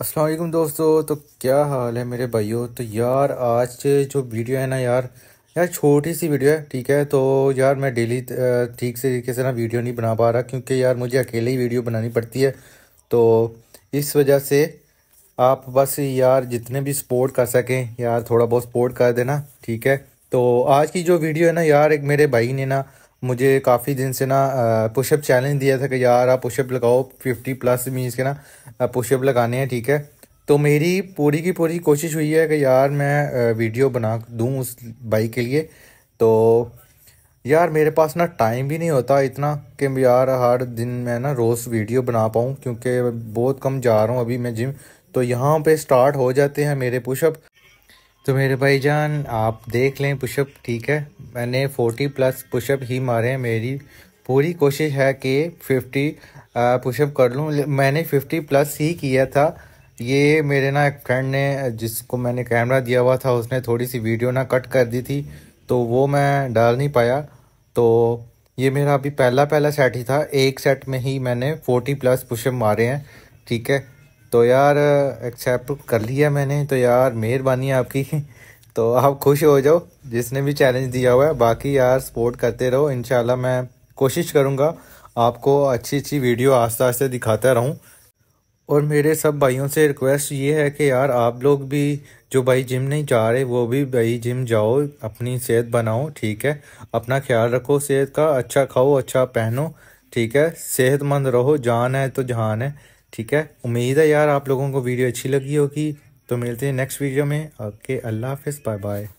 असलम दोस्तों तो क्या हाल है मेरे भाइयों तो यार आज जो वीडियो है ना यार यार छोटी सी वीडियो है ठीक है तो यार मैं डेली ठीक से तरीके से ना वीडियो नहीं बना पा रहा क्योंकि यार मुझे अकेले ही वीडियो बनानी पड़ती है तो इस वजह से आप बस यार जितने भी सपोर्ट कर सकें यार थोड़ा बहुत सपोर्ट कर देना ठीक है तो आज की जो वीडियो है ना यार एक मेरे भाई ने ना मुझे काफ़ी दिन से ना पुशअप चैलेंज दिया था कि यार आप पुशअप लगाओ फिफ्टी प्लस मीन्स के ना पुशअप लगाने हैं ठीक है तो मेरी पूरी की पूरी कोशिश हुई है कि यार मैं वीडियो बना दूँ उस बाइक के लिए तो यार मेरे पास ना टाइम भी नहीं होता इतना कि यार हर दिन मैं ना रोज़ वीडियो बना पाऊँ क्योंकि बहुत कम जा रहा हूँ अभी मैं जिम तो यहाँ पे स्टार्ट हो जाते हैं मेरे पुशअप तो मेरे भाई जान आप देख लें पुशअप ठीक है मैंने 40 प्लस पुशअप ही मारे हैं मेरी पूरी कोशिश है कि 50 पुशअप कर लूँ मैंने 50 प्लस ही किया था ये मेरे ना एक फ्रेंड ने जिसको मैंने कैमरा दिया हुआ था उसने थोड़ी सी वीडियो ना कट कर दी थी तो वो मैं डाल नहीं पाया तो ये मेरा अभी पहला पहला सेट ही था एक सेट में ही मैंने 40 प्लस पुशअप मारे हैं ठीक है तो यार एक्सेप्ट कर लिया मैंने तो यार मेहरबानी आपकी तो आप खुश हो जाओ जिसने भी चैलेंज दिया हुआ है बाकी यार सपोर्ट करते रहो इन मैं कोशिश करूँगा आपको अच्छी अच्छी वीडियो आस्ते आस्ते दिखाता रहूँ और मेरे सब भाइयों से रिक्वेस्ट ये है कि यार आप लोग भी जो भाई जिम नहीं जा रहे वो भी भाई जिम जाओ अपनी सेहत बनाओ ठीक है अपना ख्याल रखो सेहत का अच्छा खाओ अच्छा पहनो ठीक है सेहतमंद रहो जान है तो जहान है ठीक है उम्मीद है यार आप लोगों को वीडियो अच्छी लगी होगी तो मिलते हैं नेक्स्ट वीडियो में ओके अल्लाह हाफिज़ बाय बाय